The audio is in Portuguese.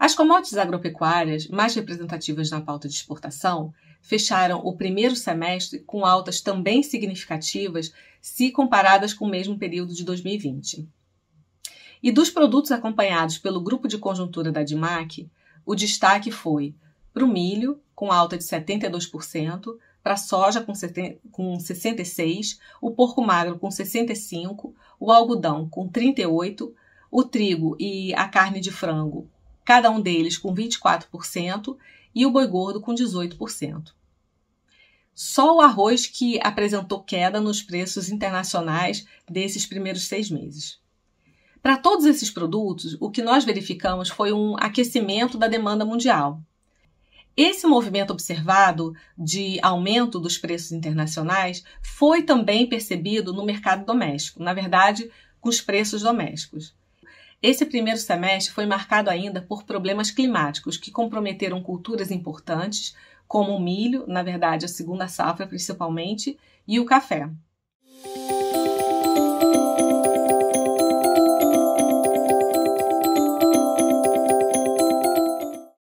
As commodities agropecuárias mais representativas na pauta de exportação fecharam o primeiro semestre com altas também significativas se comparadas com o mesmo período de 2020. E dos produtos acompanhados pelo grupo de conjuntura da DIMAC, o destaque foi para o milho, com alta de 72%, para a soja, com, com 66%, o porco magro, com 65%, o algodão, com 38%, o trigo e a carne de frango, cada um deles com 24% e o boi gordo com 18%. Só o arroz que apresentou queda nos preços internacionais desses primeiros seis meses. Para todos esses produtos, o que nós verificamos foi um aquecimento da demanda mundial. Esse movimento observado de aumento dos preços internacionais foi também percebido no mercado doméstico, na verdade, com os preços domésticos. Esse primeiro semestre foi marcado ainda por problemas climáticos que comprometeram culturas importantes, como o milho, na verdade a segunda safra principalmente, e o café.